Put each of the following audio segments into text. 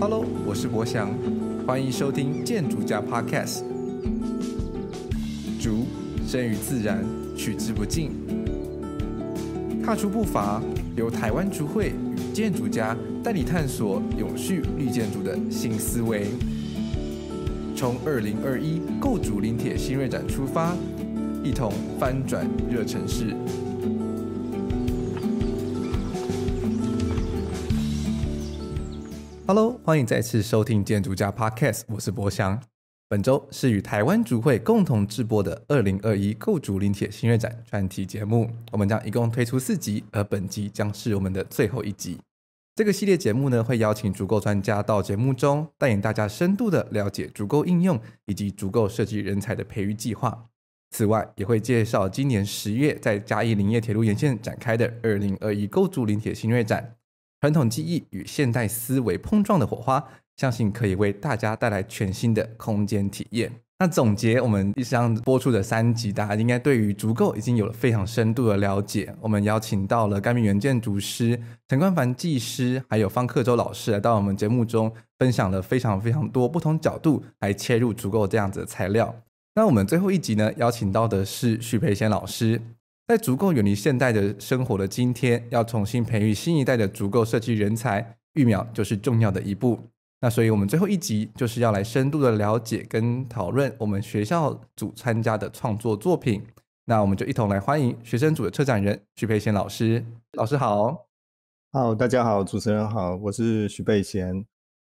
Hello，我是博祥，欢迎收听《建筑家 Podcast》。竹生于自然，取之不尽。踏出步伐，由台湾竹会与建筑家带你探索永续绿建筑的新思维。从二零二一“构竹林铁新锐展”出发，一同翻转热城市。欢迎再次收听《建筑家 Podcast》，我是博翔。本周是与台湾竹会共同制播的《二零二一构竹林铁新月展》专题节目，我们将一共推出四集，而本集将是我们的最后一集。这个系列节目呢，会邀请足够专家到节目中，带领大家深度的了解足够应用以及足够设计人才的培育计划。此外，也会介绍今年十月在嘉义林业铁路沿线展开的《二零二一构竹林铁新月展》。传统记忆与现代思维碰撞的火花，相信可以为大家带来全新的空间体验。那总结我们一上播出的三集，大家应该对于足够已经有了非常深度的了解。我们邀请到了盖名元建筑师陈冠凡技师，还有方克洲老师来到我们节目中，分享了非常非常多不同角度来切入足够这样子的材料。那我们最后一集呢，邀请到的是许培贤老师。在足够远离现代的生活的今天，要重新培育新一代的足够设计人才，育苗就是重要的一步。那所以，我们最后一集就是要来深度的了解跟讨论我们学校组参加的创作作品。那我们就一同来欢迎学生组的策展人许培贤老师。老师好，好，大家好，主持人好，我是许培贤。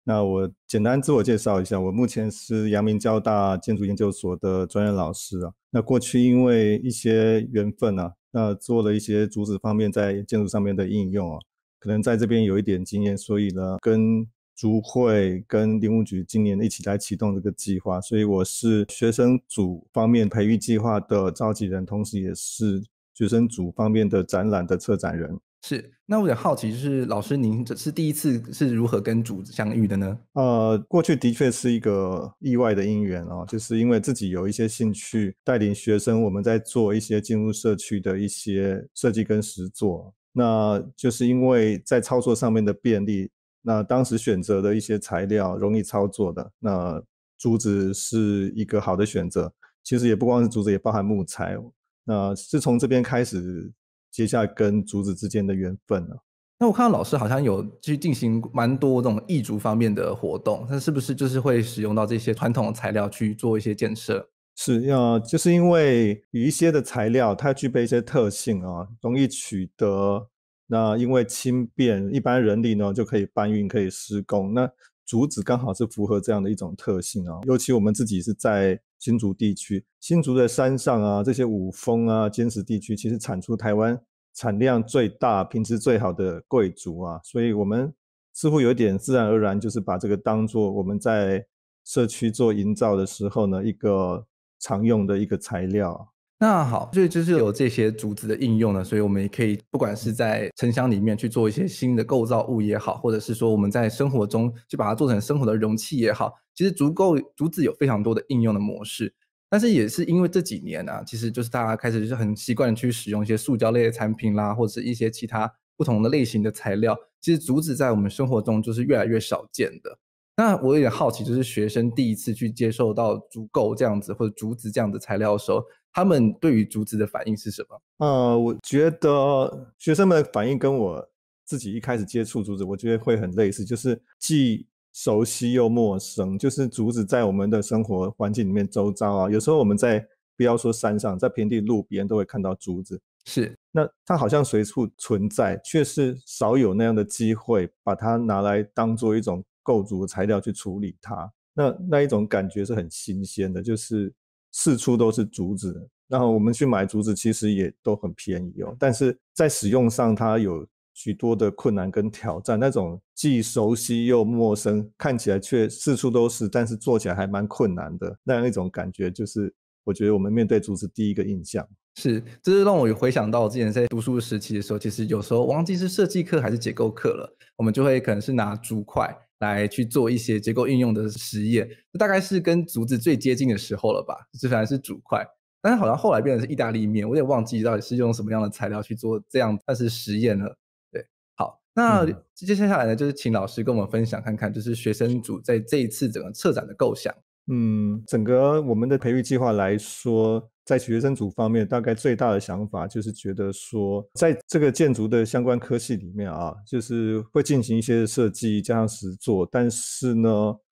那我简单自我介绍一下，我目前是阳明交大建筑研究所的专业老师啊。那过去因为一些缘分啊，那做了一些竹子方面在建筑上面的应用啊，可能在这边有一点经验，所以呢，跟竹会跟林务局今年一起来启动这个计划，所以我是学生组方面培育计划的召集人，同时也是学生组方面的展览的策展人。是，那我很好奇，就是老师您这是第一次是如何跟竹子相遇的呢？呃，过去的确是一个意外的因缘啊，就是因为自己有一些兴趣，带领学生我们在做一些进入社区的一些设计跟实作，那就是因为在操作上面的便利，那当时选择的一些材料容易操作的，那竹子是一个好的选择。其实也不光是竹子，也包含木材。那是从这边开始。接下来跟竹子之间的缘分呢？那我看到老师好像有去进行蛮多这种易竹方面的活动，那是不是就是会使用到这些传统材料去做一些建设？是呃、就是因为有一些的材料它具备一些特性啊，容易取得，那因为轻便，一般人力呢就可以搬运，可以施工。那竹子刚好是符合这样的一种特性啊，尤其我们自己是在。新竹地区，新竹的山上啊，这些五峰啊、尖石地区，其实产出台湾产量最大、品质最好的贵族啊，所以我们似乎有点自然而然，就是把这个当做我们在社区做营造的时候呢，一个常用的一个材料。那好，所以就是有这些竹子的应用呢，所以我们也可以不管是在城乡里面去做一些新的构造物也好，或者是说我们在生活中去把它做成生活的容器也好，其实足够竹子有非常多的应用的模式。但是也是因为这几年呢，其实就是大家开始就是很习惯去使用一些塑胶类的产品啦，或者是一些其他不同的类型的材料，其实竹子在我们生活中就是越来越少见的。那我有点好奇，就是学生第一次去接受到竹构这样子或者竹子这样子材料的时候。他们对于竹子的反应是什么？呃，我觉得学生们反应跟我自己一开始接触竹子，我觉得会很类似，就是既熟悉又陌生。就是竹子在我们的生活环境里面周遭啊，有时候我们在不要说山上，在平地路边都会看到竹子。是，那它好像随处存在，却是少有那样的机会把它拿来当做一种构筑材料去处理它。那那一种感觉是很新鲜的，就是。四处都是竹子，然后我们去买竹子，其实也都很便宜哦。但是在使用上，它有许多的困难跟挑战。那种既熟悉又陌生，看起来却四处都是，但是做起来还蛮困难的那样一种感觉，就是我觉得我们面对竹子第一个印象是，这是让我回想到我之前在读书时期的时候，其实有时候忘记是设计课还是结构课了，我们就会可能是拿竹块。来去做一些结构应用的实验，那大概是跟竹子最接近的时候了吧？这反而是竹块，但是好像后来变成是意大利面，我也忘记到底是用什么样的材料去做这样但是实验了。对，好，那接下来呢，就是请老师跟我们分享看看，就是学生组在这一次整个策展的构想。嗯，整个我们的培育计划来说。在学生组方面，大概最大的想法就是觉得说，在这个建筑的相关科系里面啊，就是会进行一些设计加上实作，但是呢，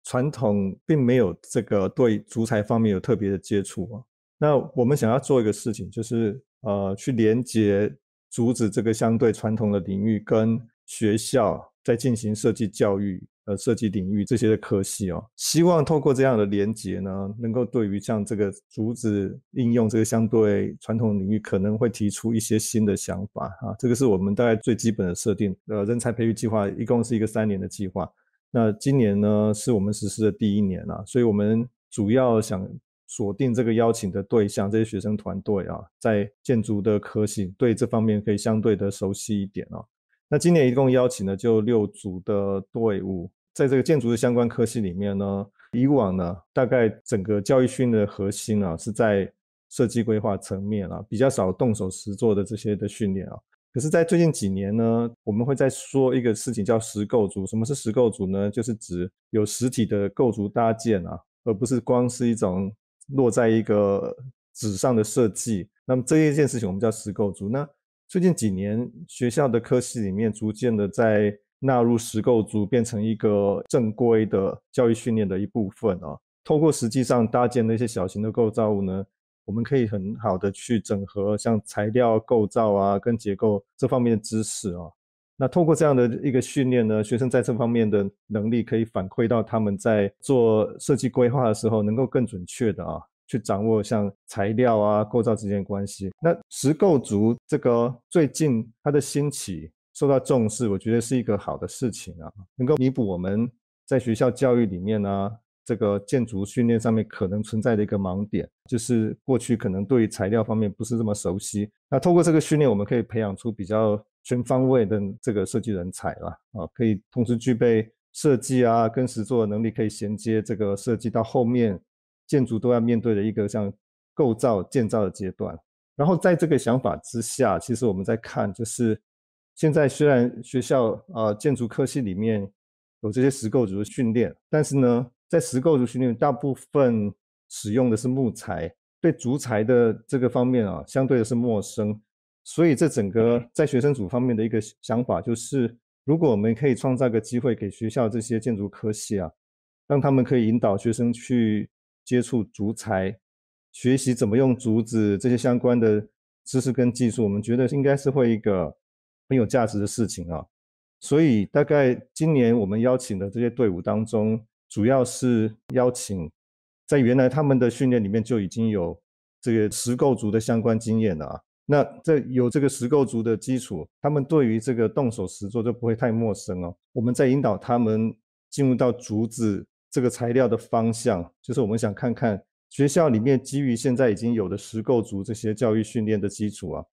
传统并没有这个对竹材方面有特别的接触啊。那我们想要做一个事情，就是呃，去连接竹子这个相对传统的领域跟学校在进行设计教育。呃，设计领域这些的科系哦，希望透过这样的连接呢，能够对于像这个竹子应用这个相对传统领域可能会提出一些新的想法啊。这个是我们大概最基本的设定。呃，人才培育计划一共是一个三年的计划，那今年呢是我们实施的第一年啊，所以我们主要想锁定这个邀请的对象，这些学生团队啊，在建筑的科系对这方面可以相对的熟悉一点哦。那今年一共邀请的就六组的队伍。在这个建筑的相关科系里面呢，以往呢，大概整个教育训练的核心啊，是在设计规划层面啊，比较少动手实做的这些的训练啊。可是，在最近几年呢，我们会在说一个事情叫实构组。什么是实构组呢？就是指有实体的构筑搭建啊，而不是光是一种落在一个纸上的设计。那么这一件事情我们叫实构组。那最近几年学校的科系里面逐渐的在。纳入实构组，变成一个正规的教育训练的一部分啊。通过实际上搭建那些小型的构造物呢，我们可以很好的去整合像材料构造啊跟结构这方面的知识啊。那透过这样的一个训练呢，学生在这方面的能力可以反馈到他们在做设计规划的时候，能够更准确的啊去掌握像材料啊构造之间关系。那实构组这个最近它的兴起。受到重视，我觉得是一个好的事情啊，能够弥补我们在学校教育里面呢，这个建筑训练上面可能存在的一个盲点，就是过去可能对材料方面不是这么熟悉。那通过这个训练，我们可以培养出比较全方位的这个设计人才了啊，可以同时具备设计啊跟实作的能力，可以衔接这个设计到后面建筑都要面对的一个像构造建造的阶段。然后在这个想法之下，其实我们在看就是。现在虽然学校啊建筑科系里面有这些石构竹的训练，但是呢，在石构竹训练，大部分使用的是木材，对竹材的这个方面啊，相对的是陌生。所以这整个在学生组方面的一个想法，就是如果我们可以创造个机会给学校这些建筑科系啊，让他们可以引导学生去接触竹材，学习怎么用竹子这些相关的知识跟技术，我们觉得应该是会一个。很有价值的事情啊，所以大概今年我们邀请的这些队伍当中，主要是邀请在原来他们的训练里面就已经有这个石构竹的相关经验的啊。那这有这个石构竹的基础，他们对于这个动手实做就不会太陌生哦。我们在引导他们进入到竹子这个材料的方向，就是我们想看看学校里面基于现在已经有的石构竹这些教育训练的基础啊，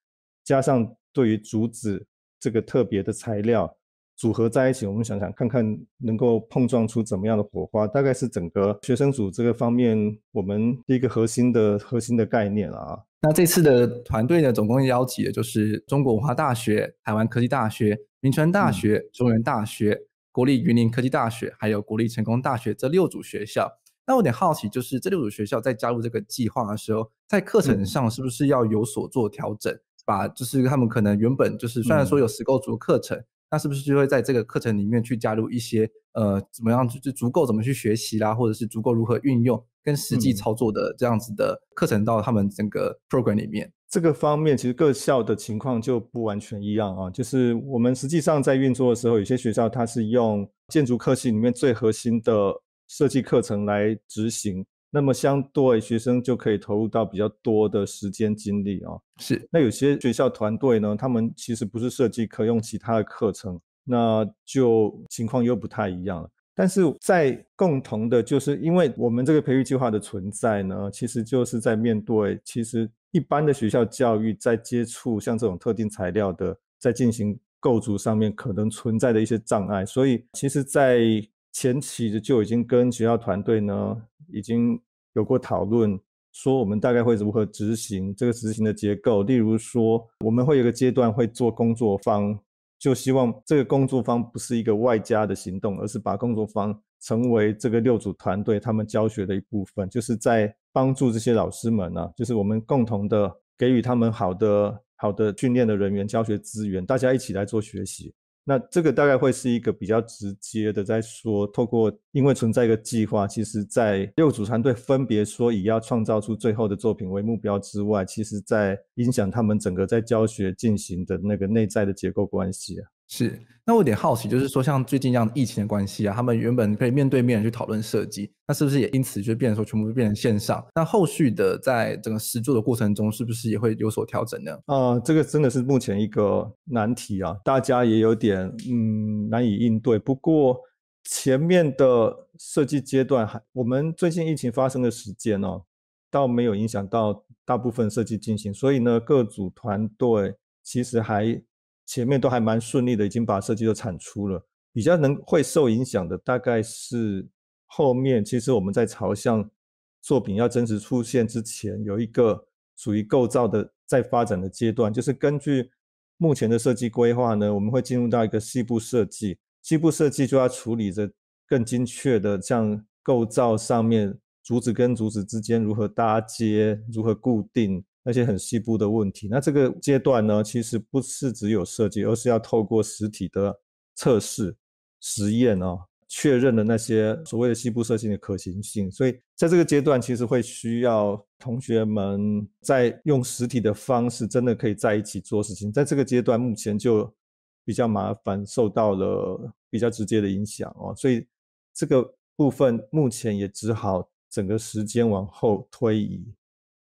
加上对于竹子。这个特别的材料组合在一起，我们想想看看能够碰撞出怎么样的火花？大概是整个学生组这个方面，我们一个核心的核心的概念啊。那这次的团队呢，总共邀请的就是中国文化大学、台湾科技大学、明德大学、中原大学、国立云林科技大学，还有国立成功大学这六组学校。那我有点好奇，就是这六组学校在加入这个计划的时候，在课程上是不是要有所做调整？把就是他们可能原本就是虽然说有识构筑课程，那是不是就会在这个课程里面去加入一些呃怎么样就就足够怎么去学习啦，或者是足够如何运用跟实际操作的这样子的课程到他们整个 program 里面？这个方面其实各校的情况就不完全一样啊。就是我们实际上在运作的时候，有些学校它是用建筑科系里面最核心的设计课程来执行。那么相对学生就可以投入到比较多的时间精力啊，是。那有些学校团队呢，他们其实不是设计科用其他的课程，那就情况又不太一样了。但是在共同的就是因为我们这个培育计划的存在呢，其实就是在面对其实一般的学校教育在接触像这种特定材料的，在进行构筑上面可能存在的一些障碍，所以其实，在前期的就已经跟学校团队呢。已经有过讨论，说我们大概会如何执行这个执行的结构。例如说，我们会有个阶段会做工作坊，就希望这个工作坊不是一个外加的行动，而是把工作坊成为这个六组团队他们教学的一部分，就是在帮助这些老师们呢，就是我们共同的给予他们好的好的训练的人员教学资源，大家一起来做学习。那这个大概会是一个比较直接的，在说透过因为存在一个计划，其实在六组团队分别说以要创造出最后的作品为目标之外，其实在影响他们整个在教学进行的那个内在的结构关系啊。是，那我有点好奇，就是说像最近这样疫情的关系啊，他们原本可以面对面去讨论设计，那是不是也因此就变成说全部都变成线上？那后续的在整个实做的过程中，是不是也会有所调整呢？啊，这个真的是目前一个难题啊，大家也有点嗯难以应对。不过前面的设计阶段，还我们最近疫情发生的时间呢，倒没有影响到大部分设计进行，所以呢，各组团队其实还。前面都还蛮顺利的，已经把设计都产出了。比较能会受影响的，大概是后面。其实我们在朝向作品要真实出现之前，有一个属于构造的在发展的阶段。就是根据目前的设计规划呢，我们会进入到一个细部设计。细部设计就要处理着更精确的这样构造上面，竹子跟竹子之间如何搭接，如何固定。那些很细部的问题，那这个阶段呢，其实不是只有设计，而是要透过实体的测试、实验哦，确认了那些所谓的细部设计的可行性。所以在这个阶段，其实会需要同学们在用实体的方式，真的可以在一起做事情。在这个阶段，目前就比较麻烦，受到了比较直接的影响哦。所以这个部分目前也只好整个时间往后推移。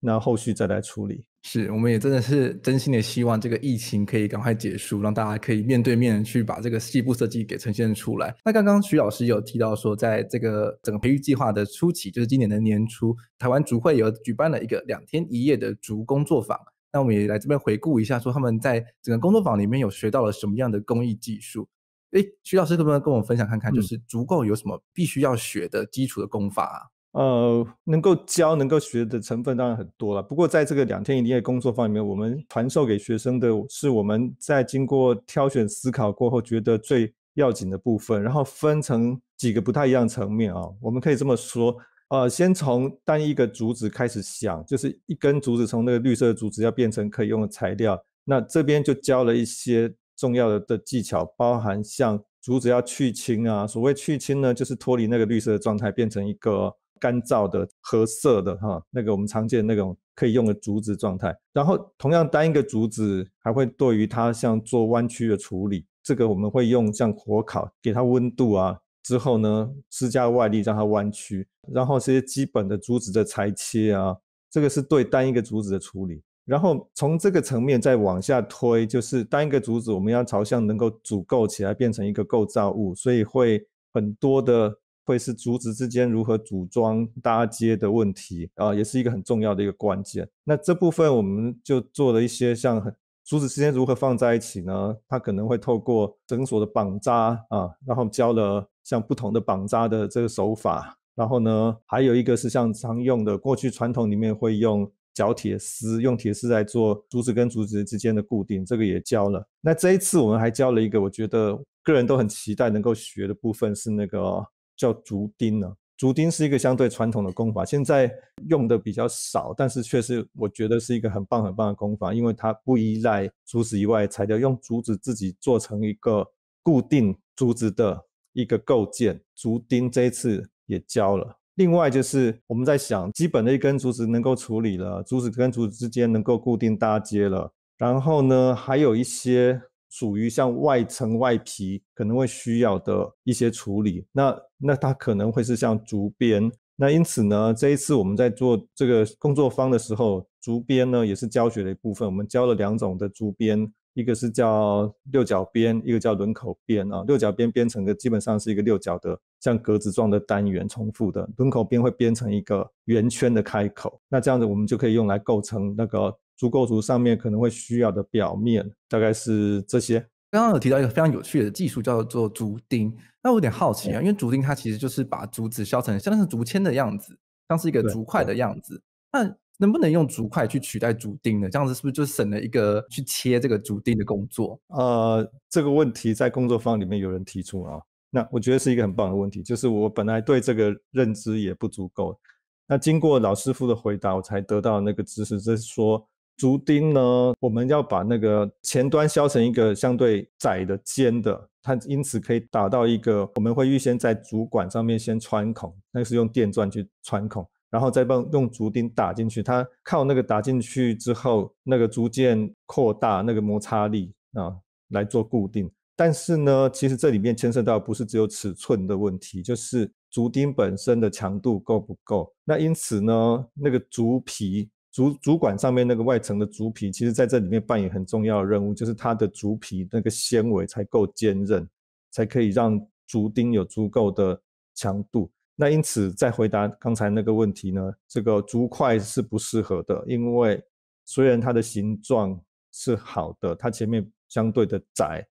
那后续再来处理，是，我们也真的是真心的希望这个疫情可以赶快结束，让大家可以面对面去把这个戏部设计给呈现出来。那刚刚徐老师有提到说，在这个整个培育计划的初期，就是今年的年初，台湾竹会有举办了一个两天一夜的竹工作坊。那我们也来这边回顾一下，说他们在整个工作坊里面有学到了什么样的工艺技术？哎，徐老师能不能跟我们分享看看，就是足够有什么必须要学的基础的功法？呃，能够教、能够学的成分当然很多了。不过，在这个两天一夜工作坊里面，我们传授给学生的是我们在经过挑选、思考过后觉得最要紧的部分，然后分成几个不太一样层面啊。我们可以这么说：，呃，先从单一个竹子开始想，就是一根竹子从那个绿色的竹子要变成可以用的材料，那这边就教了一些重要的的技巧，包含像竹子要去青啊。所谓去青呢，就是脱离那个绿色的状态，变成一个。干燥的、褐色的哈，那个我们常见那种可以用的竹子状态。然后，同样单一个竹子，还会对于它像做弯曲的处理。这个我们会用像火烤，给它温度啊，之后呢施加外力让它弯曲。然后这些基本的竹子的裁切啊，这个是对单一个竹子的处理。然后从这个层面再往下推，就是单一个竹子我们要朝向能够组构起来变成一个构造物，所以会很多的。会是竹子之间如何组装搭接的问题啊，也是一个很重要的一个关键。那这部分我们就做了一些像竹子之间如何放在一起呢？它可能会透过绳索的绑扎啊，然后教了像不同的绑扎的这个手法。然后呢，还有一个是像常用的过去传统里面会用角铁丝，用铁丝来做竹子跟竹子之间的固定，这个也教了。那这一次我们还教了一个，我觉得个人都很期待能够学的部分是那个。叫竹钉呢，竹钉是一个相对传统的功法，现在用的比较少，但是确实我觉得是一个很棒很棒的功法，因为它不依赖竹子以外材料，用竹子自己做成一个固定竹子的一个构件。竹钉这次也教了，另外就是我们在想，基本的一根竹子能够处理了，竹子跟竹子之间能够固定搭接了，然后呢，还有一些。属于像外层外皮可能会需要的一些处理，那那它可能会是像竹编，那因此呢，这一次我们在做这个工作坊的时候，竹编呢也是教学的一部分，我们教了两种的竹编，一个是叫六角编，一个叫轮口编啊。六角编编成个基本上是一个六角的，像格子状的单元重复的，轮口编会编成一个圆圈的开口，那这样子我们就可以用来构成那个。竹构竹上面可能会需要的表面大概是这些。刚刚有提到一个非常有趣的技术叫做竹钉，那我有点好奇啊，因为竹钉它其实就是把竹子削成像是竹签的样子，像是一个竹块的样子。那能不能用竹块去取代竹钉呢？这样子是不是就省了一个去切这个竹钉的工作？呃，这个问题在工作坊里面有人提出啊，那我觉得是一个很棒的问题，就是我本来对这个认知也不足够，那经过老师傅的回答，我才得到那个知识，就是说。竹钉呢，我们要把那个前端削成一个相对窄的尖的，它因此可以打到一个。我们会预先在竹管上面先穿孔，那是用电钻去穿孔，然后再用用竹钉打进去。它靠那个打进去之后，那个逐渐扩大那个摩擦力啊来做固定。但是呢，其实这里面牵涉到不是只有尺寸的问题，就是竹钉本身的强度够不够。那因此呢，那个竹皮。竹主管上面那个外层的竹皮，其实在这里面扮演很重要的任务，就是它的竹皮那个纤维才够坚韧，才可以让竹钉有足够的强度。那因此，再回答刚才那个问题呢，这个竹块是不适合的，因为虽然它的形状是好的，它前面相对的窄，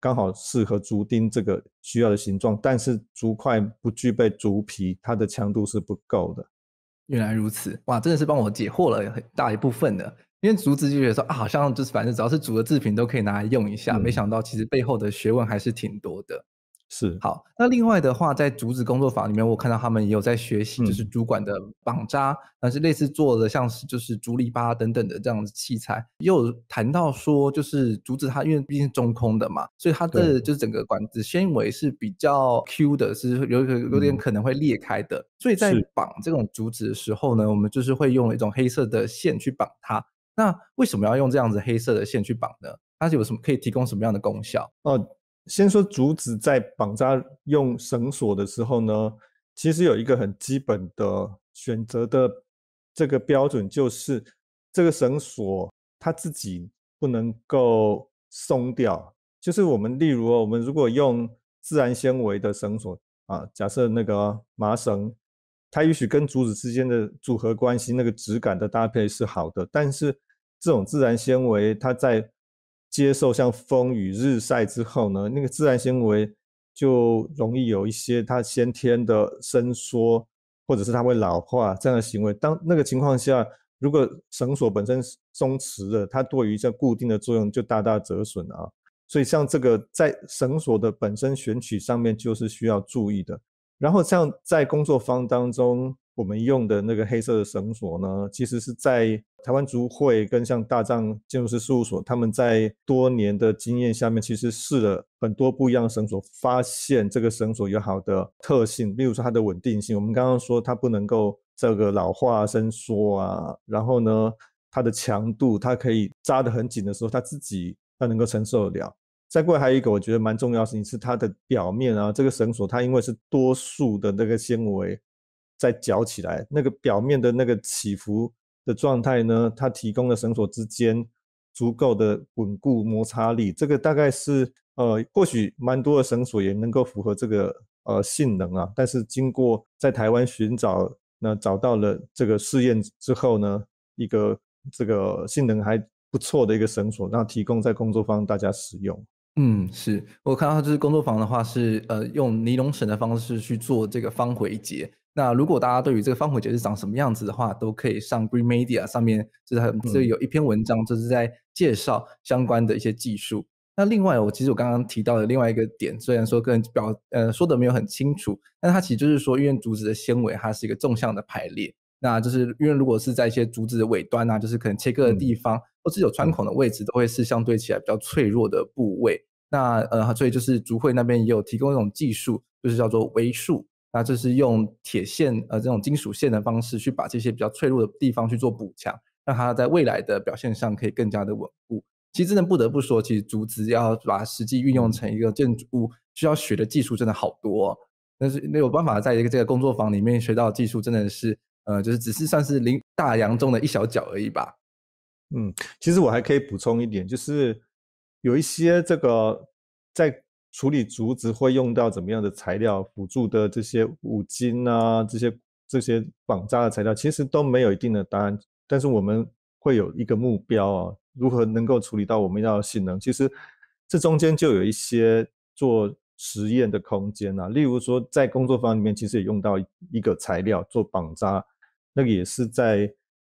刚好适合竹钉这个需要的形状，但是竹块不具备竹皮，它的强度是不够的。原来如此，哇，真的是帮我解惑了很大一部分的。因为竹子就觉得说啊，好像就是反正只要是竹的制品都可以拿来用一下，没想到其实背后的学问还是挺多的。是好，那另外的话，在竹子工作坊里面，我看到他们也有在学习，就是主管的绑扎，但是类似做的像是就是竹篱笆等等的这样子器材，又谈到说，就是竹子它因为毕竟是中空的嘛，所以它的就是整个管子纤维是比较 Q 的，是有有点可能会裂开的，所以在绑这种竹子的时候呢，我们就是会用一种黑色的线去绑它。那为什么要用这样子黑色的线去绑呢？它有什么可以提供什么样的功效？哦。先说竹子在绑扎用绳索的时候呢，其实有一个很基本的选择的这个标准，就是这个绳索它自己不能够松掉。就是我们例如我们如果用自然纤维的绳索啊，假设那个麻绳，它也许跟竹子之间的组合关系、那个质感的搭配是好的，但是这种自然纤维它在接受像风雨日晒之后呢，那个自然纤维就容易有一些它先天的伸缩，或者是它会老化这样的行为。当那个情况下，如果绳索本身松弛了，它对于这固定的作用就大大折损啊。所以像这个在绳索的本身选取上面就是需要注意的。然后像在工作方当中，我们用的那个黑色的绳索呢，其实是在。台湾竹会跟像大藏建筑师事务所，他们在多年的经验下面，其实试了很多不一样的绳索，发现这个绳索有好的特性，例如说它的稳定性，我们刚刚说它不能够这个老化、伸缩啊，然后呢，它的强度，它可以扎得很紧的时候，它自己它能够承受得了。再过来还有一个我觉得蛮重要的事情是它的表面啊，这个绳索它因为是多数的那个纤维在绞起来，那个表面的那个起伏。的状态呢？它提供了绳索之间足够的稳固摩擦力。这个大概是呃，或许蛮多的绳索也能够符合这个呃性能啊。但是经过在台湾寻找，那找到了这个试验之后呢，一个这个性能还不错的一个绳索，那提供在工作坊大家使用。嗯，是我看到就是工作坊的话是呃用尼龙绳的方式去做这个方回结。那如果大家对于这个方火节是长什么样子的话，都可以上 Green Media 上面，就是很，有一篇文章就是在介绍相关的一些技术。那另外，我其实我刚刚提到的另外一个点，虽然说人表呃说的没有很清楚，但它其实就是说，因为竹子的纤维它是一个纵向的排列，那就是因为如果是在一些竹子的尾端啊，就是可能切割的地方，或是有穿孔的位置，都会是相对起来比较脆弱的部位。那呃，所以就是竹会那边也有提供一种技术，就是叫做微树。那这是用铁线，呃，这种金属线的方式去把这些比较脆弱的地方去做补强，让它在未来的表现上可以更加的稳固。其实真的不得不说，其实竹子要把实际运用成一个建筑物，需要学的技术真的好多，但是没有办法在一个这个工作坊里面学到技术，真的是，呃，就是只是算是林大洋中的一小角而已吧。嗯，其实我还可以补充一点，就是有一些这个在。处理竹子会用到怎么样的材料？辅助的这些五金啊，这些这些绑扎的材料，其实都没有一定的答案。但是我们会有一个目标啊，如何能够处理到我们要的性能？其实这中间就有一些做实验的空间啊。例如说，在工作坊里面，其实也用到一个材料做绑扎，那个也是在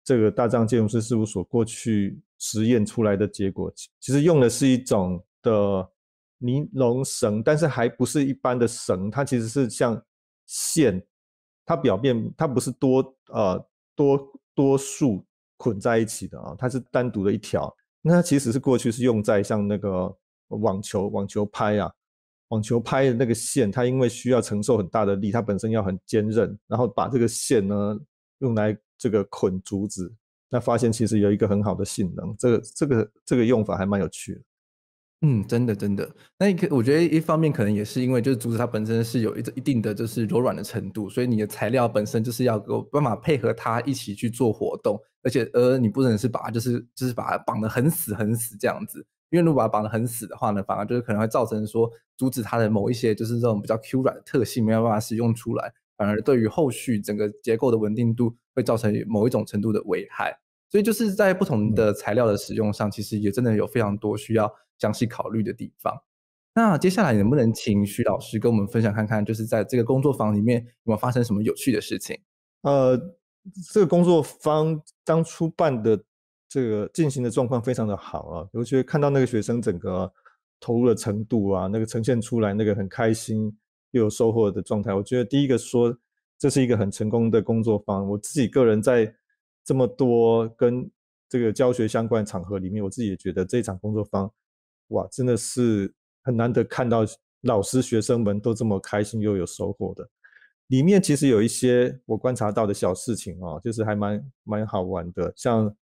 这个大藏建筑师事务所过去实验出来的结果。其实用的是一种的。尼龙绳，但是还不是一般的绳，它其实是像线，它表面它不是多呃多多数捆在一起的啊，它是单独的一条。那它其实是过去是用在像那个网球网球拍啊，网球拍的那个线，它因为需要承受很大的力，它本身要很坚韧，然后把这个线呢用来这个捆竹子，那发现其实有一个很好的性能，这个这个这个用法还蛮有趣的。嗯，真的真的，那一个我觉得一方面可能也是因为就是竹子它本身是有一一定的就是柔软的程度，所以你的材料本身就是要够，有办法配合它一起去做活动，而且呃你不能是把它就是就是把它绑得很死很死这样子，因为如果把它绑得很死的话呢，反而就是可能会造成说竹子它的某一些就是这种比较 Q 软的特性没有办法使用出来，反而对于后续整个结构的稳定度会造成某一种程度的危害。所以就是在不同的材料的使用上，其实也真的有非常多需要详细考虑的地方。那接下来能不能请徐老师跟我们分享看看，就是在这个工作坊里面有没有发生什么有趣的事情？呃，这个工作坊当初办的这个进行的状况非常的好啊，尤其看到那个学生整个投入的程度啊，那个呈现出来那个很开心又有收获的状态，我觉得第一个说这是一个很成功的工作坊。我自己个人在。这么多跟这个教学相关的场合里面，我自己也觉得这一场工作坊，哇，真的是很难得看到老师学生们都这么开心又有收获的。里面其实有一些我观察到的小事情哦，就是还蛮蛮好玩的。像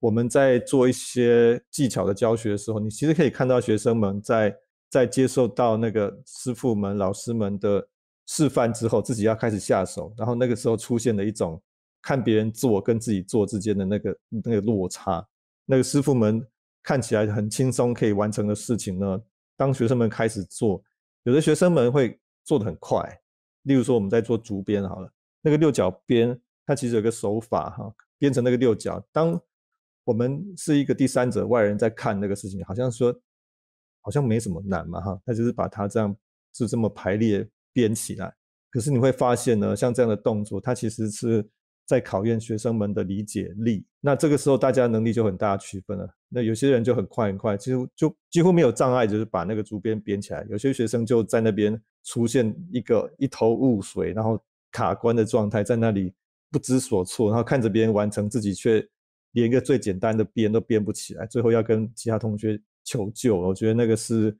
我们在做一些技巧的教学的时候，你其实可以看到学生们在在接受到那个师傅们、老师的示范之后，自己要开始下手，然后那个时候出现的一种。看别人做，跟自己做之间的那个那个落差，那个师傅们看起来很轻松可以完成的事情呢，当学生们开始做，有的学生们会做的很快。例如说我们在做竹编好了，那个六角编，它其实有个手法哈，编成那个六角。当我们是一个第三者外人在看那个事情，好像说好像没什么难嘛哈，他就是把它这样是这么排列编起来。可是你会发现呢，像这样的动作，它其实是。在考验学生们的理解力，那这个时候大家能力就很大区分了。那有些人就很快很快，几乎就几乎没有障碍，就是把那个竹编编起来。有些学生就在那边出现一个一头雾水，然后卡关的状态，在那里不知所措，然后看着别人完成，自己却连一个最简单的编都编不起来，最后要跟其他同学求救。我觉得那个是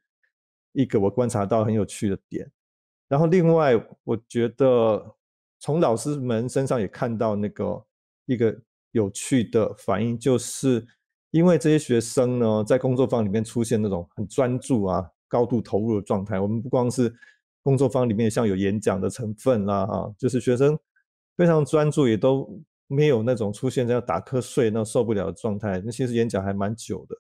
一个我观察到很有趣的点。然后另外，我觉得。从老师们身上也看到那个一个有趣的反应，就是因为这些学生呢，在工作坊里面出现那种很专注啊、高度投入的状态。我们不光是工作坊里面像有演讲的成分啦，哈，就是学生非常专注，也都没有那种出现在要打瞌睡、那受不了的状态。那其实演讲还蛮久的，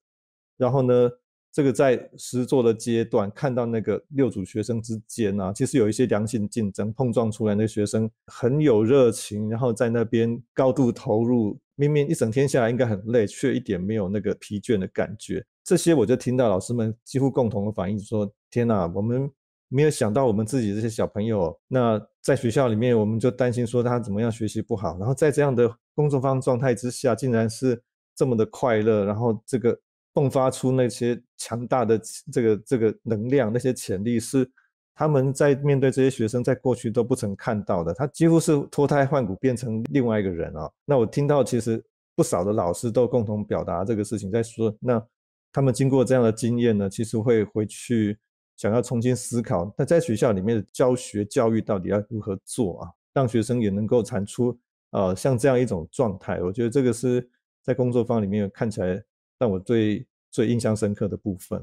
然后呢。这个在实作的阶段，看到那个六组学生之间啊，其实有一些良性竞争碰撞出来，那学生很有热情，然后在那边高度投入，明明一整天下来应该很累，却一点没有那个疲倦的感觉。这些我就听到老师们几乎共同的反应说：“天哪，我们没有想到我们自己这些小朋友，那在学校里面我们就担心说他怎么样学习不好，然后在这样的工作方状态之下，竟然是这么的快乐，然后这个。”迸发出那些强大的这个这个能量，那些潜力是他们在面对这些学生，在过去都不曾看到的。他几乎是脱胎换骨，变成另外一个人啊！那我听到其实不少的老师都共同表达这个事情，在说那他们经过这样的经验呢，其实会回去想要重新思考。那在学校里面的教学教育到底要如何做啊？让学生也能够产出呃像这样一种状态，我觉得这个是在工作坊里面看起来。让我最最印象深刻的部分，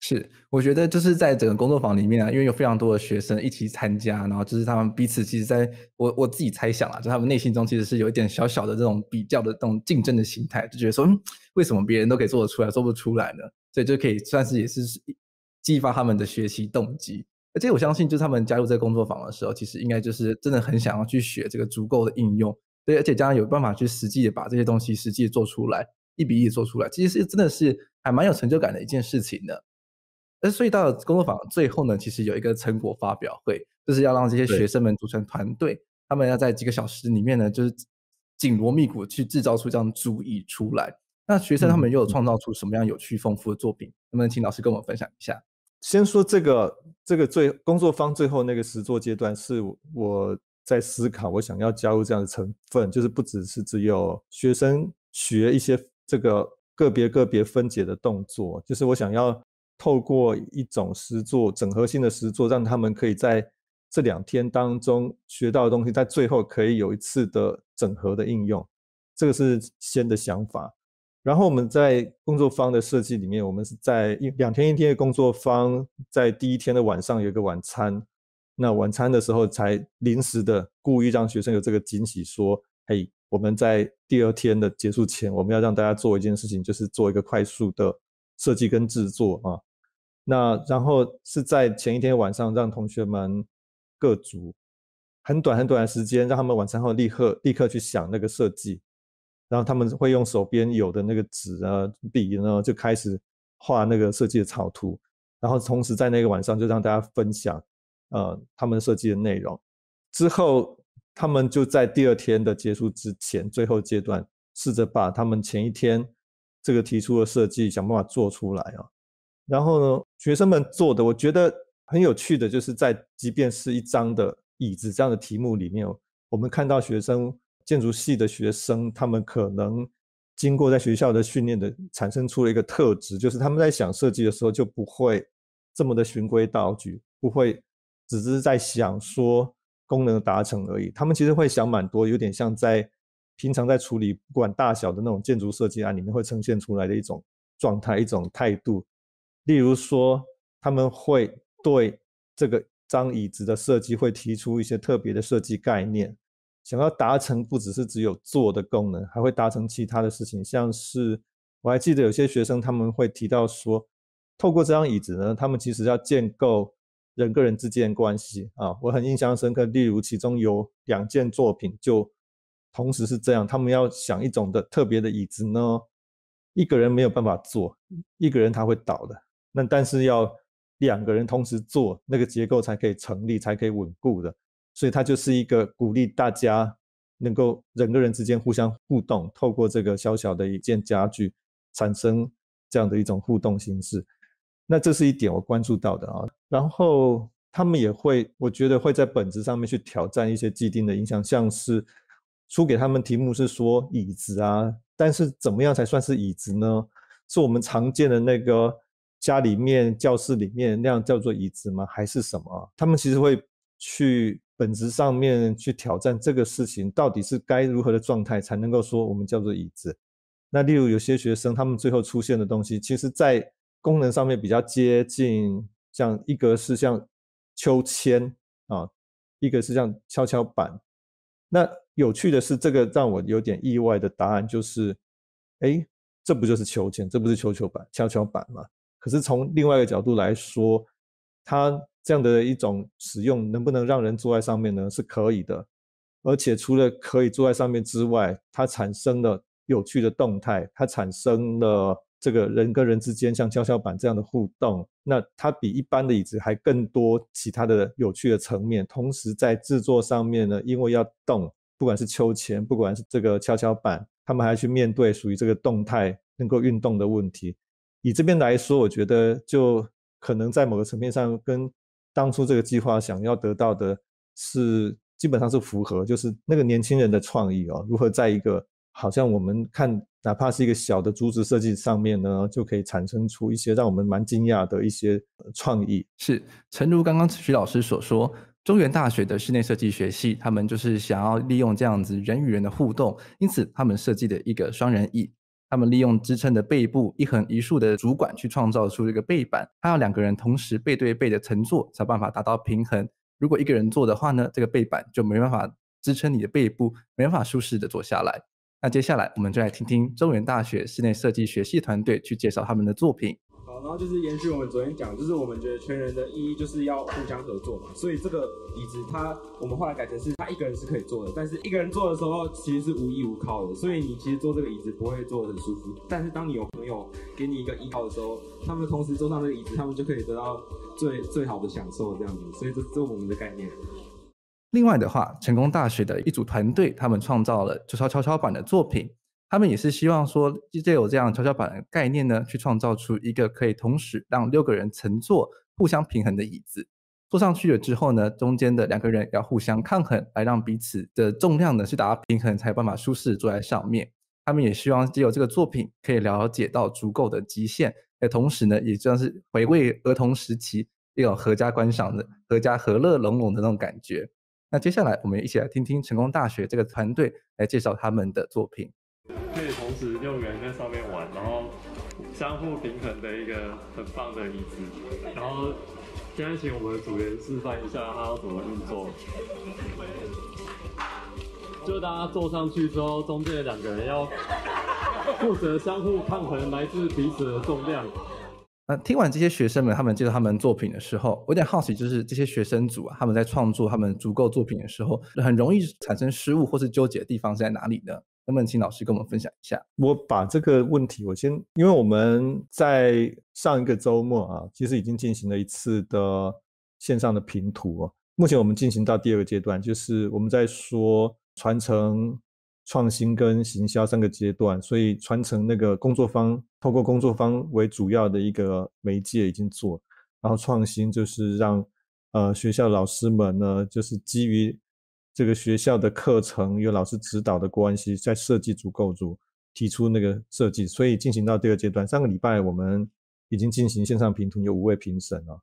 是我觉得就是在整个工作坊里面啊，因为有非常多的学生一起参加，然后就是他们彼此其实在我我自己猜想啊，就他们内心中其实是有一点小小的这种比较的这种竞争的心态，就觉得说，为什么别人都可以做得出来，做不出来呢？所以就可以算是也是激发他们的学习动机。而且我相信，就是他们加入这个工作坊的时候，其实应该就是真的很想要去学这个足够的应用，对，而且加上有办法去实际的把这些东西实际做出来。一比一做出来，其实是真的是还蛮有成就感的一件事情的。而所以到了工作坊最后呢，其实有一个成果发表会，就是要让这些学生们组成团队，他们要在几个小时里面呢，就是紧锣密鼓去制造出这样主意出来。那学生他们又创造出什么样有趣丰富的作品？能不能请老师跟我们分享一下？先说这个这个最工作方最后那个实做阶段，是我在思考我想要加入这样的成分，就是不只是只有学生学一些。这个个别个别分解的动作，就是我想要透过一种实作、整合性的实作，让他们可以在这两天当中学到的东西，在最后可以有一次的整合的应用。这个是先的想法。然后我们在工作坊的设计里面，我们是在两天一天的工作坊，在第一天的晚上有一个晚餐，那晚餐的时候才临时的故意让学生有这个惊喜，说：“嘿。”我们在第二天的结束前，我们要让大家做一件事情，就是做一个快速的设计跟制作啊。那然后是在前一天晚上，让同学们各组很短很短的时间，让他们晚餐后立刻立刻去想那个设计，然后他们会用手边有的那个纸啊、笔呢，就开始画那个设计的草图。然后同时在那个晚上，就让大家分享呃他们设计的内容之后。他们就在第二天的结束之前，最后阶段试着把他们前一天这个提出的设计想办法做出来啊。然后呢，学生们做的我觉得很有趣的就是在即便是一张的椅子这样的题目里面，我们看到学生建筑系的学生他们可能经过在学校的训练的产生出了一个特质，就是他们在想设计的时候就不会这么的循规蹈矩，不会只是在想说。功能达成而已，他们其实会想蛮多，有点像在平常在处理不管大小的那种建筑设计案里面会呈现出来的一种状态、一种态度。例如说，他们会对这个张椅子的设计会提出一些特别的设计概念，想要达成不只是只有坐的功能，还会达成其他的事情。像是我还记得有些学生他们会提到说，透过这张椅子呢，他们其实要建构。人跟人之间关系啊，我很印象深刻。例如，其中有两件作品就同时是这样：他们要想一种的特别的椅子呢，一个人没有办法坐，一个人他会倒的。那但是要两个人同时坐，那个结构才可以成立，才可以稳固的。所以它就是一个鼓励大家能够人跟人之间互相互动，透过这个小小的一件家具产生这样的一种互动形式。那这是一点我关注到的啊。然后他们也会，我觉得会在本质上面去挑战一些既定的影响，像是出给他们题目是说椅子啊，但是怎么样才算是椅子呢？是我们常见的那个家里面、教室里面那样叫做椅子吗？还是什么？他们其实会去本质上面去挑战这个事情，到底是该如何的状态才能够说我们叫做椅子？那例如有些学生他们最后出现的东西，其实在功能上面比较接近。像一个是像秋千啊，一个是像跷跷板。那有趣的是，这个让我有点意外的答案就是，哎，这不就是秋千？这不是秋秋板、跷跷板吗？可是从另外一个角度来说，它这样的一种使用，能不能让人坐在上面呢？是可以的。而且除了可以坐在上面之外，它产生了有趣的动态，它产生了。这个人跟人之间像跷跷板这样的互动，那它比一般的椅子还更多其他的有趣的层面。同时在制作上面呢，因为要动，不管是秋千，不管是这个跷跷板，他们还去面对属于这个动态能够运动的问题。以这边来说，我觉得就可能在某个层面上跟当初这个计划想要得到的是基本上是符合，就是那个年轻人的创意哦，如何在一个好像我们看。哪怕是一个小的珠子设计上面呢，就可以产生出一些让我们蛮惊讶的一些创意。是，诚如刚刚徐老师所说，中原大学的室内设计学系，他们就是想要利用这样子人与人的互动，因此他们设计的一个双人椅，他们利用支撑的背部一横一竖的主管去创造出这个背板，要两个人同时背对背的乘坐，才办法达到平衡。如果一个人坐的话呢，这个背板就没办法支撑你的背部，没办法舒适的坐下来。那接下来我们就来听听中原大学室内设计学系团队去介绍他们的作品。好，然后就是延续我们昨天讲，就是我们觉得圈人的意义就是要互相合作嘛。所以这个椅子，它我们后来改成是它一个人是可以坐的，但是一个人坐的时候其实是无依无靠的，所以你其实坐这个椅子不会坐得很舒服。但是当你有朋友给你一个依靠的时候，他们同时坐上这个椅子，他们就可以得到最最好的享受这样子。所以这是我们的概念。另外的话，成功大学的一组团队，他们创造了就超跷跷板的作品。他们也是希望说，借由这样跷跷板的概念呢，去创造出一个可以同时让六个人乘坐、互相平衡的椅子。坐上去了之后呢，中间的两个人要互相抗衡，来让彼此的重量呢去达到平衡，才有办法舒适坐在上面。他们也希望借由这个作品，可以了解到足够的极限，也同时呢，也算是回味儿童时期一种合家观赏的、合家和乐融融的那种感觉。那接下来，我们一起来听听成功大学这个团队来介绍他们的作品。可以同时六个人在上面玩，然后相互平衡的一个很棒的椅子。然后现在请我们主员示范一下它要怎么运作。就大家坐上去之后，中间两个人要负责相互抗衡来自彼此的重量。那听完这些学生们，他们介绍他们作品的时候，我有点好奇，就是这些学生组啊，他们在创作他们足够作品的时候，很容易产生失误或是纠结的地方是在哪里呢？能不能请老师跟我们分享一下？我把这个问题，我先，因为我们在上一个周末啊，其实已经进行了一次的线上的评图，目前我们进行到第二个阶段，就是我们在说传承。创新跟行销三个阶段，所以传承那个工作方，透过工作方为主要的一个媒介已经做，然后创新就是让呃学校老师们呢，就是基于这个学校的课程有老师指导的关系，在设计组、构筑组提出那个设计，所以进行到第二阶段。上个礼拜我们已经进行线上评图，有五位评审了。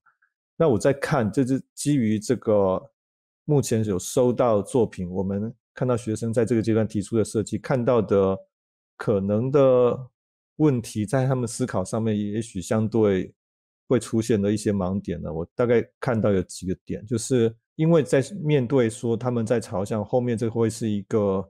那我在看，就是基于这个目前有收到作品，我们。看到学生在这个阶段提出的设计，看到的可能的问题，在他们思考上面，也许相对会出现的一些盲点呢。我大概看到有几个点，就是因为在面对说他们在朝向后面这会是一个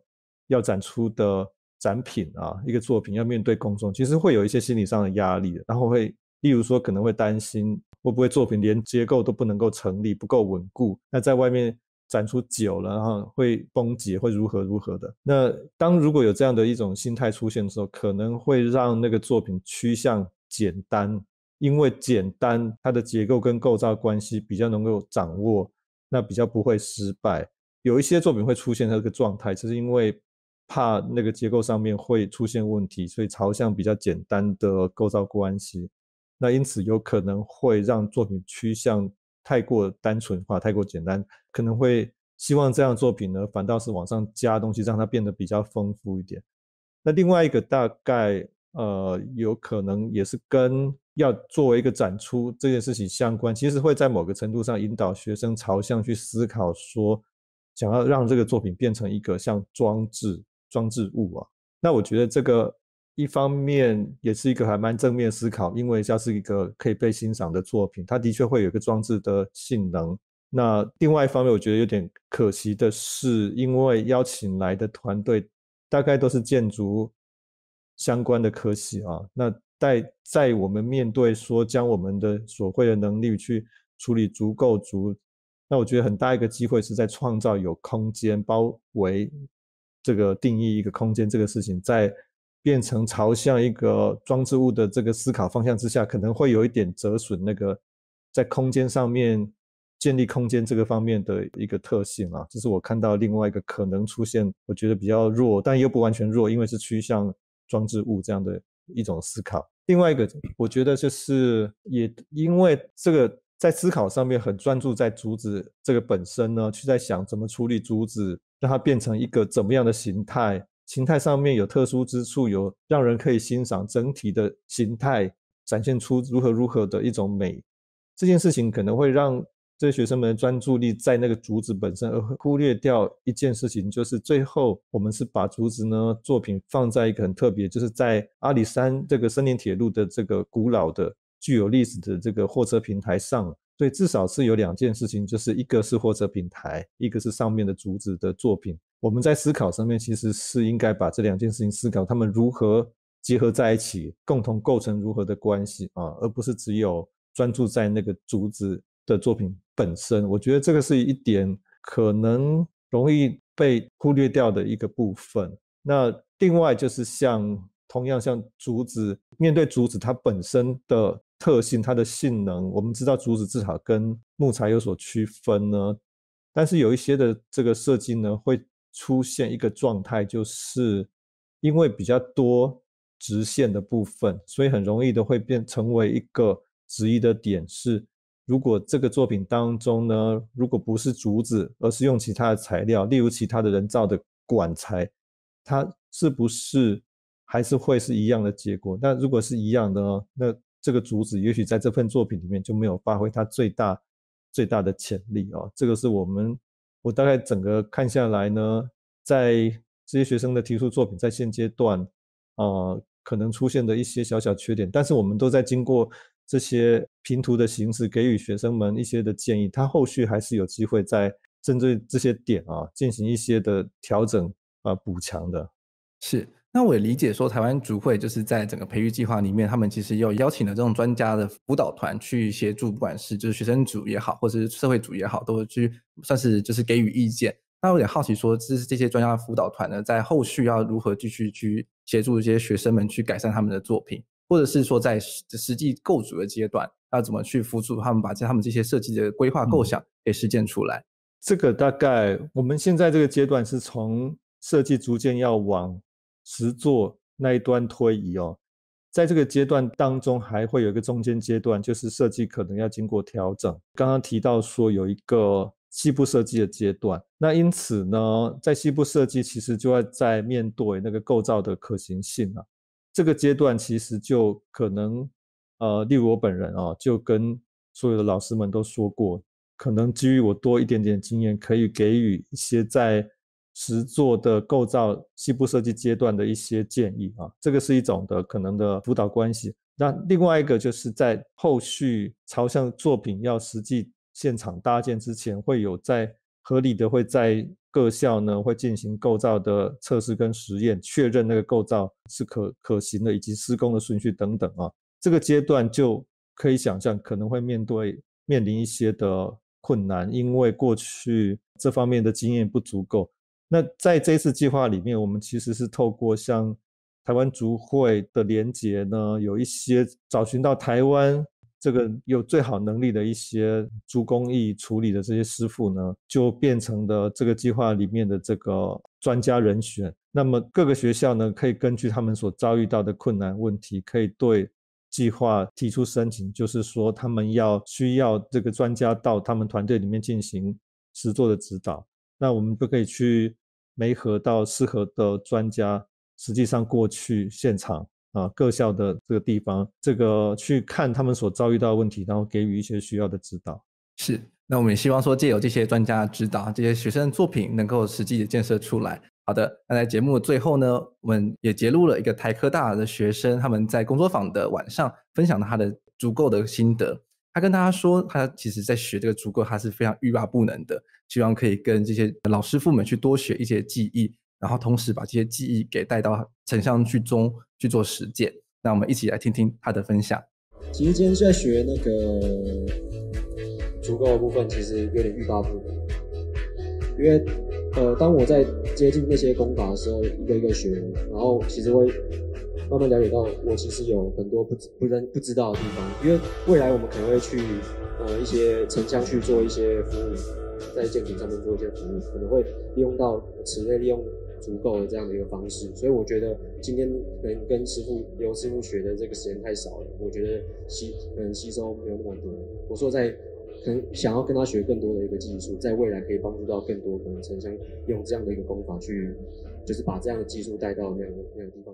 要展出的展品啊，一个作品要面对公众，其实会有一些心理上的压力然后会例如说可能会担心会不会作品连结构都不能够成立，不够稳固，那在外面。展出久了，然后会崩解，会如何如何的？那当如果有这样的一种心态出现的时候，可能会让那个作品趋向简单，因为简单它的结构跟构造关系比较能够掌握，那比较不会失败。有一些作品会出现这个状态，就是因为怕那个结构上面会出现问题，所以朝向比较简单的构造关系。那因此有可能会让作品趋向。太过单纯化，太过简单，可能会希望这样作品呢，反倒是往上加东西，让它变得比较丰富一点。那另外一个大概，呃，有可能也是跟要作为一个展出这件事情相关，其实会在某个程度上引导学生朝向去思考，说想要让这个作品变成一个像装置装置物啊。那我觉得这个。一方面也是一个还蛮正面思考，因为这是一个可以被欣赏的作品，它的确会有一个装置的性能。那另外一方面，我觉得有点可惜的是，因为邀请来的团队大概都是建筑相关的科系啊。那在在我们面对说将我们的所会的能力去处理足够足，那我觉得很大一个机会是在创造有空间包围这个定义一个空间这个事情在。变成朝向一个装置物的这个思考方向之下，可能会有一点折损那个在空间上面建立空间这个方面的一个特性啊。这是我看到另外一个可能出现，我觉得比较弱，但又不完全弱，因为是趋向装置物这样的一种思考。另外一个，我觉得就是也因为这个在思考上面很专注在竹子这个本身呢，去在想怎么处理竹子，让它变成一个怎么样的形态。形态上面有特殊之处，有让人可以欣赏整体的形态，展现出如何如何的一种美。这件事情可能会让这些学生们的专注力在那个竹子本身，而忽略掉一件事情，就是最后我们是把竹子呢作品放在一个很特别，就是在阿里山这个森林铁路的这个古老的、具有历史的这个货车平台上。所以至少是有两件事情，就是一个是货车平台，一个是上面的竹子的作品。我们在思考上面，其实是应该把这两件事情思考，他们如何结合在一起，共同构成如何的关系啊，而不是只有专注在那个竹子的作品本身。我觉得这个是一点可能容易被忽略掉的一个部分。那另外就是像同样像竹子，面对竹子它本身的特性、它的性能，我们知道竹子至少跟木材有所区分呢，但是有一些的这个设计呢会。出现一个状态，就是因为比较多直线的部分，所以很容易的会变成为一个质疑的点。是如果这个作品当中呢，如果不是竹子，而是用其他的材料，例如其他的人造的管材，它是不是还是会是一样的结果？那如果是一样的呢，那这个竹子也许在这份作品里面就没有发挥它最大最大的潜力哦。这个是我们。我大概整个看下来呢，在这些学生的提出作品，在现阶段，啊，可能出现的一些小小缺点，但是我们都在经过这些拼图的形式，给予学生们一些的建议，他后续还是有机会在针对这些点啊，进行一些的调整啊，补强的。是。那我也理解说，台湾组会就是在整个培育计划里面，他们其实有邀请了这种专家的辅导团去协助，不管是就是学生组也好，或者是社会组也好，都去算是就是给予意见。那我有点好奇说，这是这些专家辅导团呢，在后续要如何继续去协助一些学生们去改善他们的作品，或者是说在实实际构组的阶段，要怎么去辅助他们把这他们这些设计的规划构想给实践出来？这个大概我们现在这个阶段是从设计逐渐要往。实作那一端推移哦，在这个阶段当中，还会有一个中间阶段，就是设计可能要经过调整。刚刚提到说有一个西部设计的阶段，那因此呢，在西部设计其实就要在面对那个构造的可行性了。这个阶段其实就可能，呃，例如我本人哦，就跟所有的老师们都说过，可能基于我多一点点经验，可以给予一些在。实作的构造、细部设计阶段的一些建议啊，这个是一种的可能的辅导关系。那另外一个就是在后续朝向作品要实际现场搭建之前，会有在合理的会在各校呢会进行构造的测试跟实验，确认那个构造是可可行的，以及施工的顺序等等啊。这个阶段就可以想象可能会面对面临一些的困难，因为过去这方面的经验不足够。那在这次计划里面，我们其实是透过像台湾竹会的联结呢，有一些找寻到台湾这个有最好能力的一些竹工艺处理的这些师傅呢，就变成了这个计划里面的这个专家人选。那么各个学校呢，可以根据他们所遭遇到的困难问题，可以对计划提出申请，就是说他们要需要这个专家到他们团队里面进行实作的指导。那我们就可以去媒合到适合的专家，实际上过去现场啊，各校的这个地方，这个去看他们所遭遇到问题，然后给予一些需要的指导。是，那我们也希望说，借由这些专家的指导，这些学生作品能够实际的建设出来。好的，那在节目的最后呢，我们也揭露了一个台科大的学生，他们在工作坊的晚上分享了他的足够的心得。他跟大家说，他其实，在学这个足够，他是非常欲罢不能的，希望可以跟这些老师傅们去多学一些技艺，然后同时把这些技艺给带到成像剧中去做实践。那我们一起来听听他的分享。其实今天是在学那个足够的部分，其实有点欲罢不能，因为呃，当我在接近那些功法的时候，一个一个学，然后其实会。慢慢了解到，我其实有很多不不认不知道的地方，因为未来我们可能会去呃一些城乡去做一些服务，在建筑上面做一些服务，可能会利用到池内利用足够的这样的一个方式，所以我觉得今天能跟师傅刘师傅学的这个时间太少了，我觉得吸能吸收没有那么多。我说在可能想要跟他学更多的一个技术，在未来可以帮助到更多可能城乡用这样的一个功法去，就是把这样的技术带到那样那样地方。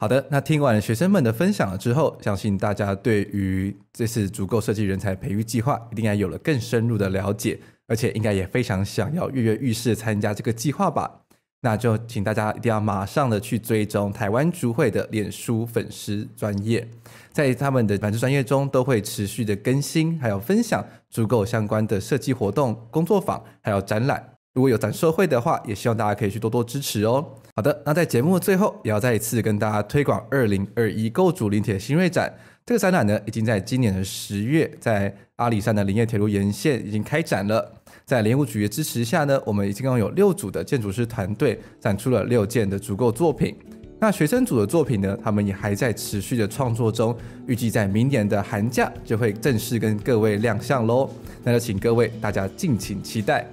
好的，那听完学生们的分享了之后，相信大家对于这次足够设计人才培育计划，应该有了更深入的了解，而且应该也非常想要跃跃欲试参加这个计划吧？那就请大家一定要马上的去追踪台湾竹会的脸书粉丝专业，在他们的粉丝专业中，都会持续的更新，还有分享足够相关的设计活动、工作坊，还有展览。如果有展社会的话，也希望大家可以去多多支持哦。好的，那在节目的最后，也要再一次跟大家推广二零二一构筑林铁新锐展。这个展览呢，已经在今年的十月，在阿里山的林业铁路沿线已经开展了。在联务局的支持下呢，我们已经有六组的建筑师团队展出了六件的足够作品。那学生组的作品呢，他们也还在持续的创作中，预计在明年的寒假就会正式跟各位亮相喽。那就请各位大家敬请期待。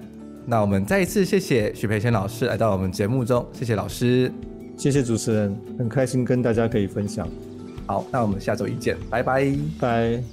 那我们再一次谢谢许培谦老师来到我们节目中，谢谢老师，谢谢主持人，很开心跟大家可以分享。好，那我们下周一见，拜拜，拜。